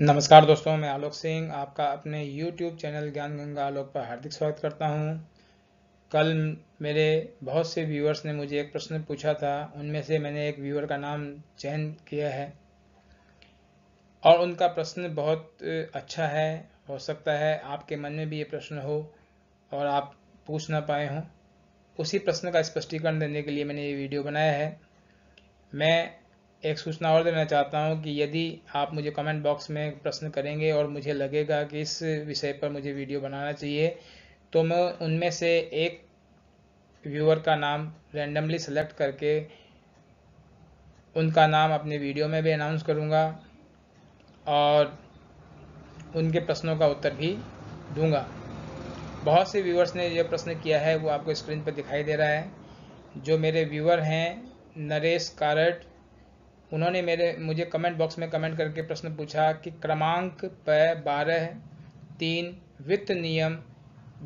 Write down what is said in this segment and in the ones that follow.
नमस्कार दोस्तों मैं आलोक सिंह आपका अपने YouTube चैनल ज्ञान गंगा आलोक पर हार्दिक स्वागत करता हूं। कल मेरे बहुत से व्यूअर्स ने मुझे एक प्रश्न पूछा था उनमें से मैंने एक व्यूअर का नाम चयन किया है और उनका प्रश्न बहुत अच्छा है हो सकता है आपके मन में भी ये प्रश्न हो और आप पूछ ना पाए हों उसी प्रश्न का स्पष्टीकरण देने के लिए मैंने ये वीडियो बनाया है मैं एक सूचना और देना चाहता हूँ कि यदि आप मुझे कमेंट बॉक्स में प्रश्न करेंगे और मुझे लगेगा कि इस विषय पर मुझे वीडियो बनाना चाहिए तो मैं उनमें से एक व्यूअर का नाम रैंडमली सेलेक्ट करके उनका नाम अपने वीडियो में भी अनाउंस करूँगा और उनके प्रश्नों का उत्तर भी दूंगा बहुत से व्यूअर्स ने जो प्रश्न किया है वो आपको स्क्रीन पर दिखाई दे रहा है जो मेरे व्यूअर हैं नरेश कारट उन्होंने मेरे मुझे कमेंट बॉक्स में कमेंट करके प्रश्न पूछा कि क्रमांक प बारह तीन वित्त नियम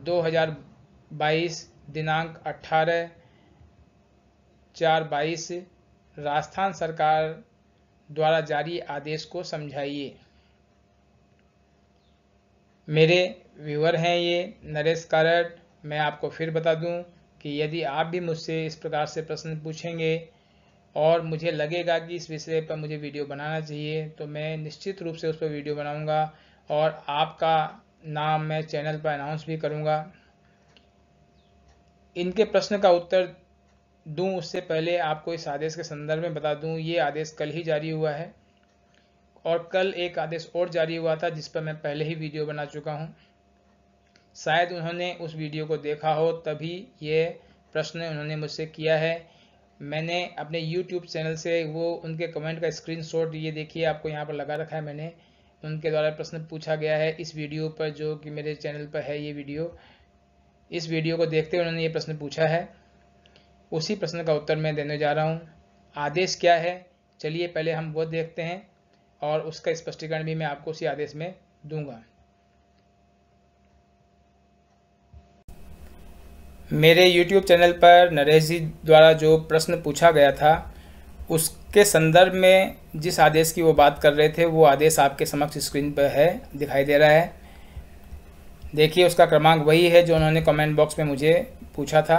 2022 दिनांक 18 चार बाईस राजस्थान सरकार द्वारा जारी आदेश को समझाइए मेरे व्यूअर हैं ये नरेश कारट मैं आपको फिर बता दूं कि यदि आप भी मुझसे इस प्रकार से प्रश्न पूछेंगे और मुझे लगेगा कि इस विषय पर मुझे वीडियो बनाना चाहिए तो मैं निश्चित रूप से उस पर वीडियो बनाऊंगा और आपका नाम मैं चैनल पर अनाउंस भी करूंगा इनके प्रश्न का उत्तर दूं उससे पहले आपको इस आदेश के संदर्भ में बता दूं ये आदेश कल ही जारी हुआ है और कल एक आदेश और जारी हुआ था जिस पर मैं पहले ही वीडियो बना चुका हूँ शायद उन्होंने उस वीडियो को देखा हो तभी ये प्रश्न उन्होंने मुझसे किया है मैंने अपने यूट्यूब चैनल से वो उनके कमेंट का स्क्रीनशॉट ये देखिए आपको यहाँ पर लगा रखा है मैंने उनके द्वारा प्रश्न पूछा गया है इस वीडियो पर जो कि मेरे चैनल पर है ये वीडियो इस वीडियो को देखते हुए उन्होंने ये प्रश्न पूछा है उसी प्रश्न का उत्तर मैं देने जा रहा हूँ आदेश क्या है चलिए पहले हम वो देखते हैं और उसका स्पष्टीकरण भी मैं आपको उसी आदेश में दूंगा मेरे YouTube चैनल पर नरेश जी द्वारा जो प्रश्न पूछा गया था उसके संदर्भ में जिस आदेश की वो बात कर रहे थे वो आदेश आपके समक्ष स्क्रीन पर है दिखाई दे रहा है देखिए उसका क्रमांक वही है जो उन्होंने कमेंट बॉक्स में मुझे पूछा था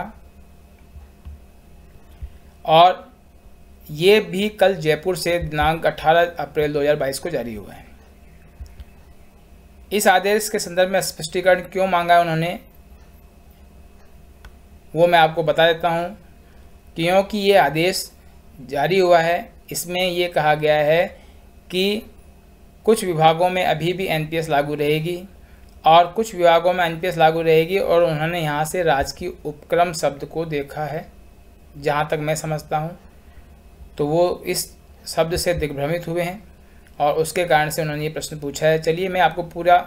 और ये भी कल जयपुर से दिनांक 18 अप्रैल 2022 को जारी हुआ है इस आदेश के संदर्भ में स्पष्टीकरण क्यों मांगा है उन्होंने वो मैं आपको बता देता हूँ क्योंकि ये आदेश जारी हुआ है इसमें ये कहा गया है कि कुछ विभागों में अभी भी एनपीएस लागू रहेगी और कुछ विभागों में एनपीएस लागू रहेगी और उन्होंने यहाँ से राजकीय उपक्रम शब्द को देखा है जहाँ तक मैं समझता हूँ तो वो इस शब्द से दिग्भ्रमित हुए हैं और उसके कारण से उन्होंने ये प्रश्न पूछा है चलिए मैं आपको पूरा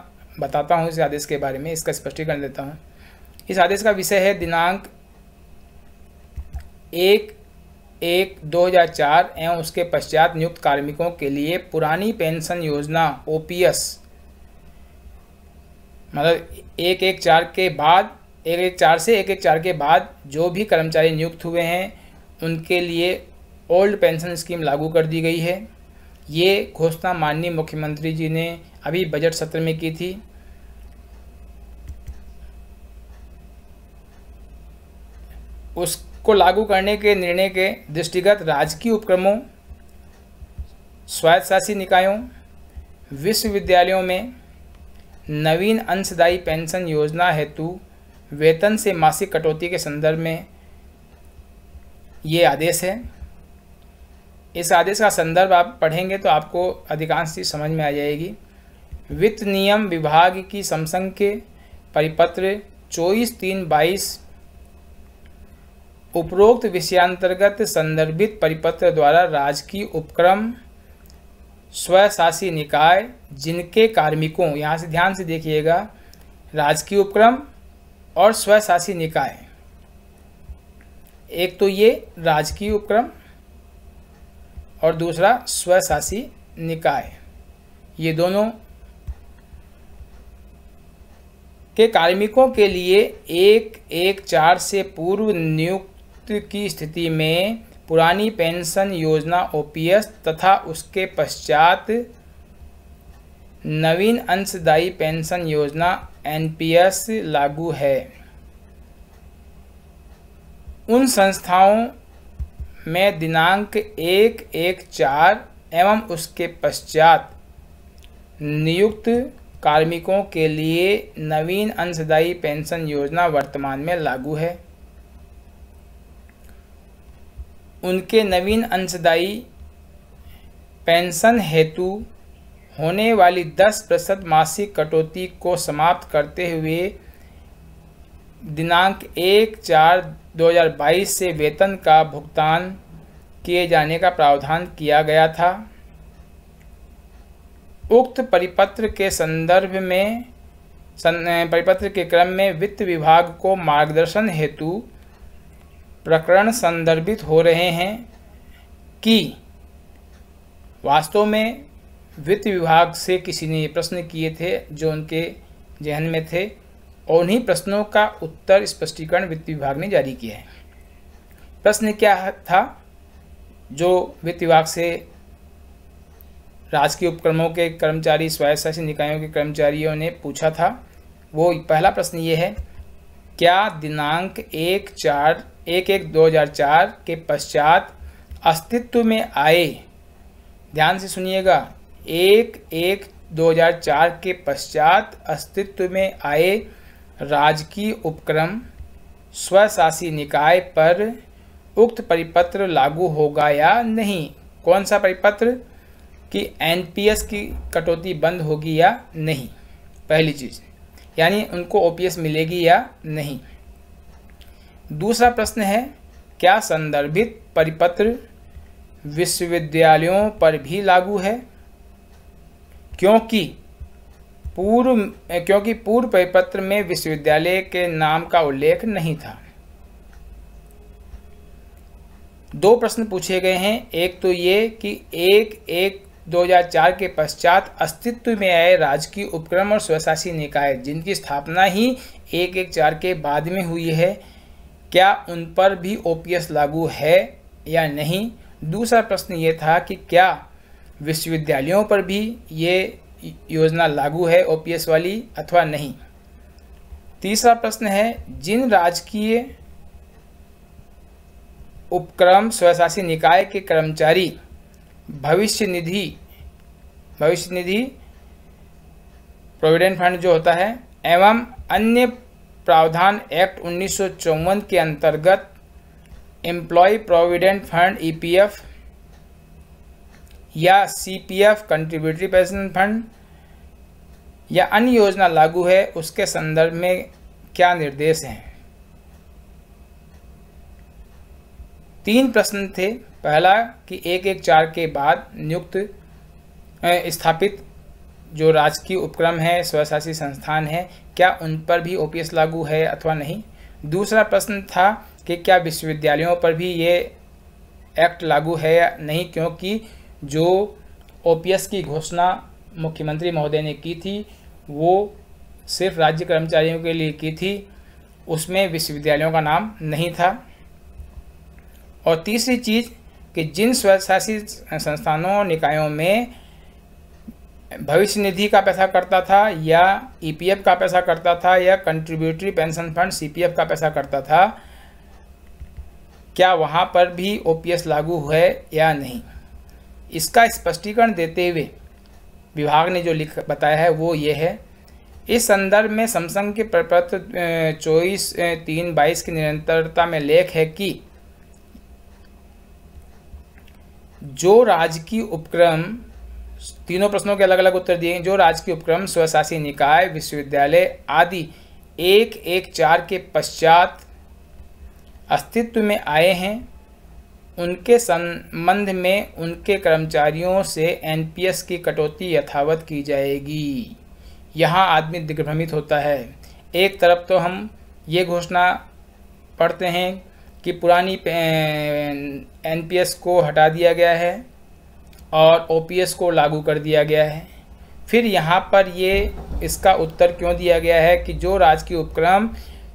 बताता हूँ इस आदेश के बारे में इसका स्पष्टीकरण देता हूँ इस आदेश का विषय है दिनांक एक एक 2004 एवं उसके पश्चात नियुक्त कार्मिकों के लिए पुरानी पेंशन योजना ओपीएस मतलब एक एक चार के बाद एक एक चार से एक एक चार के बाद जो भी कर्मचारी नियुक्त हुए हैं उनके लिए ओल्ड पेंशन स्कीम लागू कर दी गई है ये घोषणा माननीय मुख्यमंत्री जी ने अभी बजट सत्र में की थी उस को लागू करने के निर्णय के दृष्टिगत राजकीय उपक्रमों स्वायत्तशासी निकायों विश्वविद्यालयों में नवीन अंशदायी पेंशन योजना हेतु वेतन से मासिक कटौती के संदर्भ में ये आदेश है इस आदेश का संदर्भ आप पढ़ेंगे तो आपको अधिकांश चीज़ समझ में आ जाएगी वित्त नियम विभाग की समसंघ के परिपत्र चौबीस तीन बाईस उपरोक्त विषयांतर्गत संदर्भित परिपत्र द्वारा राजकीय उपक्रम स्वशासी निकाय जिनके कार्मिकों यहाँ से ध्यान से देखिएगा राजकीय उपक्रम और स्वशासी निकाय एक तो ये राजकीय उपक्रम और दूसरा स्वशासी निकाय ये दोनों के कार्मिकों के लिए एक एक चार से पूर्व नियुक्त मृत्यु की स्थिति में पुरानी पेंशन योजना ओपीएस तथा उसके पश्चात नवीन अंशदायी पेंशन योजना एनपीएस लागू है उन संस्थाओं में दिनांक एक एक चार एवं उसके पश्चात नियुक्त कार्मिकों के लिए नवीन अंशदायी पेंशन योजना वर्तमान में लागू है उनके नवीन अंशदायी पेंशन हेतु होने वाली 10 प्रतिशत मासिक कटौती को समाप्त करते हुए दिनांक एक चार 2022 से वेतन का भुगतान किए जाने का प्रावधान किया गया था उक्त परिपत्र के संदर्भ में परिपत्र के क्रम में वित्त विभाग को मार्गदर्शन हेतु प्रकरण संदर्भित हो रहे हैं कि वास्तव में वित्त विभाग से किसी ने ये प्रश्न किए थे जो उनके जहन में थे और उन्हीं प्रश्नों का उत्तर स्पष्टीकरण वित्त विभाग ने जारी किया है प्रश्न क्या था जो वित्त विभाग से राजकीय उपक्रमों के कर्मचारी शासी निकायों के कर्मचारियों ने पूछा था वो पहला प्रश्न ये है क्या दिनांक एक चार एक एक दो हज़ार चार के पश्चात अस्तित्व में आए ध्यान से सुनिएगा एक एक दो हज़ार चार के पश्चात अस्तित्व में आए राजकीय उपक्रम स्वशासी निकाय पर उक्त परिपत्र लागू होगा या नहीं कौन सा परिपत्र कि एनपीएस की कटौती बंद होगी या नहीं पहली चीज़ यानी उनको ओ मिलेगी या नहीं दूसरा प्रश्न है क्या संदर्भित परिपत्र विश्वविद्यालयों पर भी लागू है क्योंकि पूर्व क्योंकि पूर्व परिपत्र में विश्वविद्यालय के नाम का उल्लेख नहीं था दो प्रश्न पूछे गए हैं एक तो ये कि एक एक 2004 के पश्चात अस्तित्व में आए राजकीय उपक्रम और स्वशासी निकाय जिनकी स्थापना ही एक एक चार के बाद में हुई है क्या उन पर भी ओ लागू है या नहीं दूसरा प्रश्न ये था कि क्या विश्वविद्यालयों पर भी ये योजना लागू है ओ वाली अथवा नहीं तीसरा प्रश्न है जिन राजकीय उपक्रम स्वशासी निकाय के कर्मचारी भविष्य निधि भविष्य निधि प्रोविडेंट फंड जो होता है एवं अन्य प्रावधान एक्ट उन्नीस के अंतर्गत एम्प्लॉय प्रोविडेंट फंड ईपीएफ या सीपीएफ कंट्रीब्यूटरी पेंशन फंड या अन्य योजना लागू है उसके संदर्भ में क्या निर्देश हैं तीन प्रश्न थे पहला कि एक एक चार के बाद नियुक्त स्थापित जो राजकीय उपक्रम है स्वशासी संस्थान है क्या उन पर भी ओपीएस लागू है अथवा नहीं दूसरा प्रश्न था कि क्या विश्वविद्यालयों पर भी ये एक्ट लागू है या नहीं क्योंकि जो ओपीएस की घोषणा मुख्यमंत्री महोदय ने की थी वो सिर्फ राज्य कर्मचारियों के लिए की थी उसमें विश्वविद्यालयों का नाम नहीं था और तीसरी चीज़ कि जिन स्वशासित संस्थानों और निकायों में भविष्य निधि का पैसा करता था या ईपीएफ e का पैसा करता था या कंट्रीब्यूटरी पेंशन फंड सीपीएफ का पैसा करता था क्या वहाँ पर भी ओपीएस लागू है या नहीं इसका स्पष्टीकरण देते हुए विभाग ने जो लिख बताया है वो ये है इस संदर्भ में समसंग के प्रपत्र चौबीस तीन बाईस की निरंतरता में लेख है कि जो राजकीय उपक्रम तीनों प्रश्नों के अलग अलग उत्तर दिए हैं जो राजकीय उपक्रम स्वशासी निकाय विश्वविद्यालय आदि एक एक चार के पश्चात अस्तित्व में आए हैं उनके संबंध में उनके कर्मचारियों से एनपीएस की कटौती यथावत की जाएगी यहाँ आदमी दिग्भ्रमित होता है एक तरफ तो हम ये घोषणा पढ़ते हैं कि पुरानी एनपीएस को हटा दिया गया है और ओपीएस को लागू कर दिया गया है फिर यहाँ पर ये इसका उत्तर क्यों दिया गया है कि जो राजकीय उपक्रम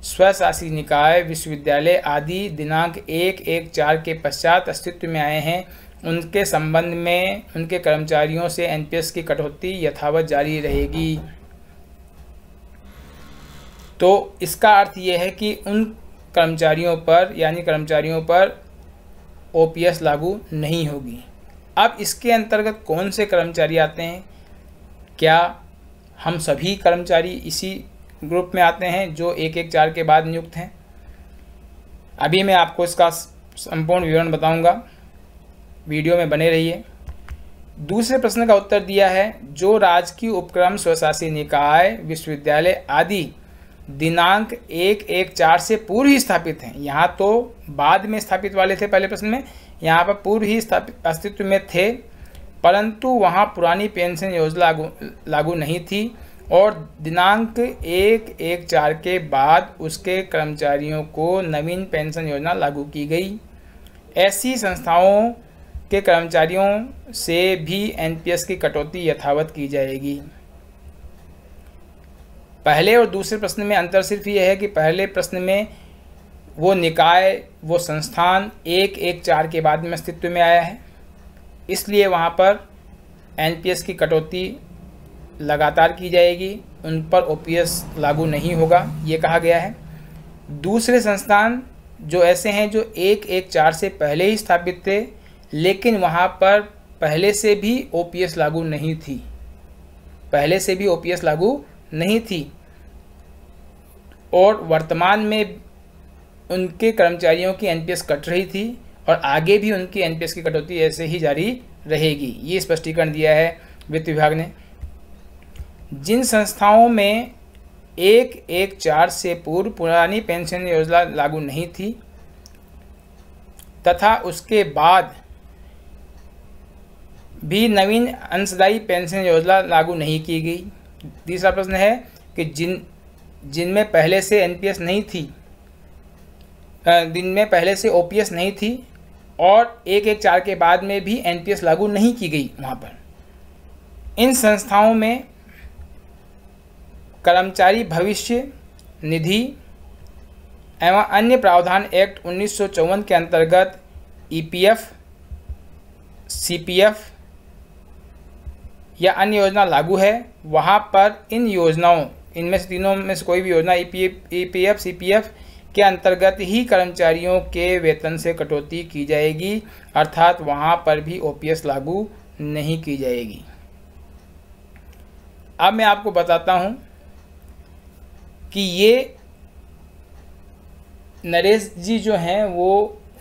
स्वशासी निकाय विश्वविद्यालय आदि दिनांक एक एक चार के पश्चात अस्तित्व में आए हैं उनके संबंध में उनके कर्मचारियों से एनपीएस की कटौती यथावत जारी रहेगी तो इसका अर्थ ये है कि उन कर्मचारियों पर यानी कर्मचारियों पर ओपीएस लागू नहीं होगी अब इसके अंतर्गत कौन से कर्मचारी आते हैं क्या हम सभी कर्मचारी इसी ग्रुप में आते हैं जो एक एक चार के बाद नियुक्त हैं अभी मैं आपको इसका संपूर्ण विवरण बताऊंगा वीडियो में बने रहिए दूसरे प्रश्न का उत्तर दिया है जो राजकीय उपक्रम स्वशासी निकाय विश्वविद्यालय आदि दिनांक एक एक चार से पूर्व ही स्थापित हैं यहाँ तो बाद में स्थापित वाले थे पहले प्रश्न में यहाँ पर पूर्व ही स्थापित अस्तित्व में थे परंतु वहाँ पुरानी पेंशन योजना लागू लागू नहीं थी और दिनांक एक एक चार के बाद उसके कर्मचारियों को नवीन पेंशन योजना लागू की गई ऐसी संस्थाओं के कर्मचारियों से भी एनपीएस की कटौती यथावत की जाएगी पहले और दूसरे प्रश्न में अंतर सिर्फ ये है कि पहले प्रश्न में वो निकाय वो संस्थान एक एक चार के बाद में अस्तित्व में आया है इसलिए वहाँ पर एनपीएस की कटौती लगातार की जाएगी उन पर ओपीएस लागू नहीं होगा ये कहा गया है दूसरे संस्थान जो ऐसे हैं जो एक एक चार से पहले ही स्थापित थे लेकिन वहाँ पर पहले से भी ओपीएस लागू नहीं थी पहले से भी ओपीएस लागू नहीं थी और वर्तमान में उनके कर्मचारियों की एनपीएस कट रही थी और आगे भी उनकी एनपीएस की कटौती ऐसे ही जारी रहेगी ये स्पष्टीकरण दिया है वित्त विभाग ने जिन संस्थाओं में एक एक चार से पूर्व पुरानी पेंशन योजना लागू नहीं थी तथा उसके बाद भी नवीन अंशदायी पेंशन योजना लागू नहीं की गई तीसरा प्रश्न है कि जिन जिनमें पहले से एनपीएस नहीं थी जिनमें पहले से ओपीएस नहीं थी और एक एक चार के बाद में भी एनपीएस लागू नहीं की गई वहाँ पर इन संस्थाओं में कर्मचारी भविष्य निधि एवं अन्य प्रावधान एक्ट उन्नीस के अंतर्गत ईपीएफ, e सीपीएफ, या अन्य योजना लागू है वहाँ पर इन योजनाओं इनमें से तीनों में से कोई भी योजना E P F C P F के अंतर्गत ही कर्मचारियों के वेतन से कटौती की जाएगी अर्थात वहाँ पर भी ओ पी एस लागू नहीं की जाएगी अब मैं आपको बताता हूँ कि ये नरेश जी जो हैं वो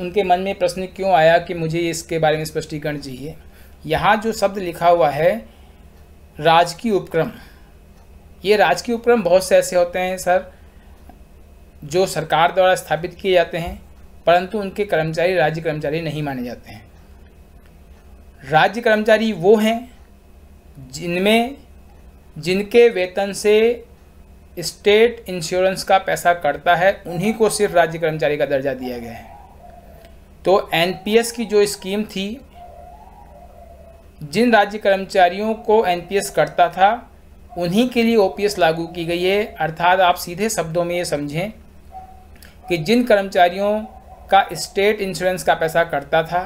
उनके मन में प्रश्न क्यों आया कि मुझे इसके बारे में स्पष्टीकरण चाहिए यहाँ जो शब्द लिखा हुआ है राजकीय उपक्रम ये राजकीय उपक्रम बहुत से ऐसे होते हैं सर जो सरकार द्वारा स्थापित किए जाते हैं परंतु उनके कर्मचारी राज्य कर्मचारी नहीं माने जाते हैं राज्य कर्मचारी वो हैं जिनमें जिनके वेतन से स्टेट इंश्योरेंस का पैसा कटता है उन्हीं को सिर्फ राज्य कर्मचारी का दर्जा दिया गया है तो एनपीएस की जो स्कीम थी जिन राज्य कर्मचारियों को एनपीएस कटता था उन्हीं के लिए ओपीएस लागू की गई है अर्थात आप सीधे शब्दों में ये समझें कि जिन कर्मचारियों का स्टेट इंश्योरेंस का पैसा कटता था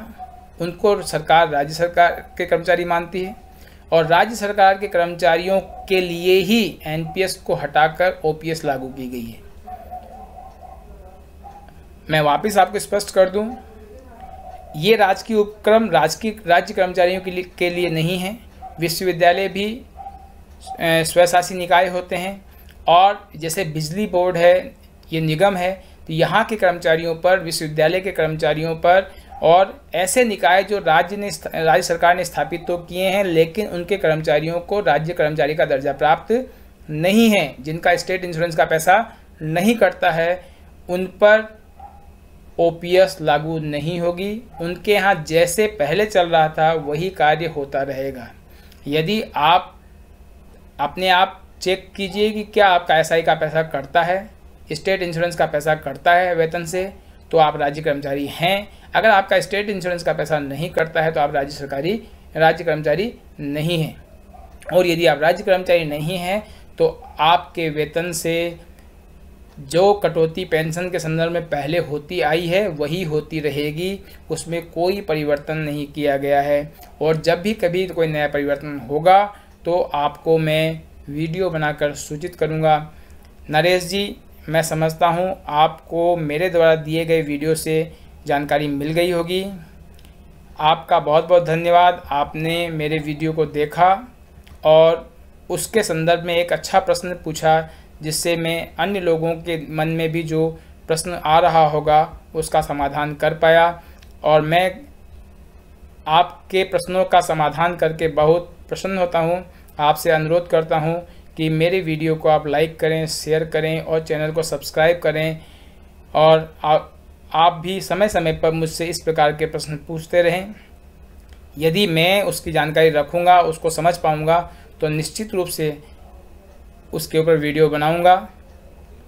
उनको सरकार राज्य सरकार के कर्मचारी मानती है और राज्य सरकार के कर्मचारियों के लिए ही एनपीएस को हटाकर ओपीएस लागू की गई है मैं वापस आपको स्पष्ट कर दूं ये राजकीय उपक्रम राजकीय राज्य कर्मचारियों के लिए के लिए नहीं है विश्वविद्यालय भी स्वशासी निकाय होते हैं और जैसे बिजली बोर्ड है ये निगम है तो यहाँ के कर्मचारियों पर विश्वविद्यालय के कर्मचारियों पर और ऐसे निकाय जो राज्य ने राज्य सरकार ने स्थापित तो किए हैं लेकिन उनके कर्मचारियों को राज्य कर्मचारी का दर्जा प्राप्त नहीं है जिनका स्टेट इंश्योरेंस का पैसा नहीं कटता है उन पर ओपीएस लागू नहीं होगी उनके यहाँ जैसे पहले चल रहा था वही कार्य होता रहेगा यदि आप अपने आप चेक कीजिए कि क्या आपका एस का पैसा कटता है स्टेट इंश्योरेंस का पैसा कटता है वेतन से तो आप राज्य कर्मचारी हैं अगर आपका स्टेट इंश्योरेंस का पैसा नहीं कटता है तो आप राज्य सरकारी राज्य कर्मचारी नहीं हैं और यदि आप राज्य कर्मचारी नहीं हैं तो आपके वेतन से जो कटौती पेंशन के संदर्भ में पहले होती आई है वही होती रहेगी उसमें कोई परिवर्तन नहीं किया गया है और जब भी कभी कोई नया परिवर्तन होगा तो आपको मैं वीडियो बनाकर सूचित करूंगा नरेश जी मैं समझता हूं आपको मेरे द्वारा दिए गए वीडियो से जानकारी मिल गई होगी आपका बहुत बहुत धन्यवाद आपने मेरे वीडियो को देखा और उसके संदर्भ में एक अच्छा प्रश्न पूछा जिससे मैं अन्य लोगों के मन में भी जो प्रश्न आ रहा होगा उसका समाधान कर पाया और मैं आपके प्रश्नों का समाधान करके बहुत प्रसन्न होता हूँ आपसे अनुरोध करता हूँ कि मेरे वीडियो को आप लाइक करें शेयर करें और चैनल को सब्सक्राइब करें और आप आप भी समय समय पर मुझसे इस प्रकार के प्रश्न पूछते रहें यदि मैं उसकी जानकारी रखूँगा उसको समझ पाऊँगा तो निश्चित रूप से उसके ऊपर वीडियो बनाऊंगा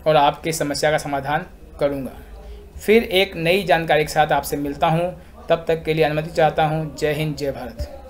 और आपकी समस्या का समाधान करूंगा फिर एक नई जानकारी के साथ आपसे मिलता हूं तब तक के लिए अनुमति चाहता हूं जय हिंद जय भारत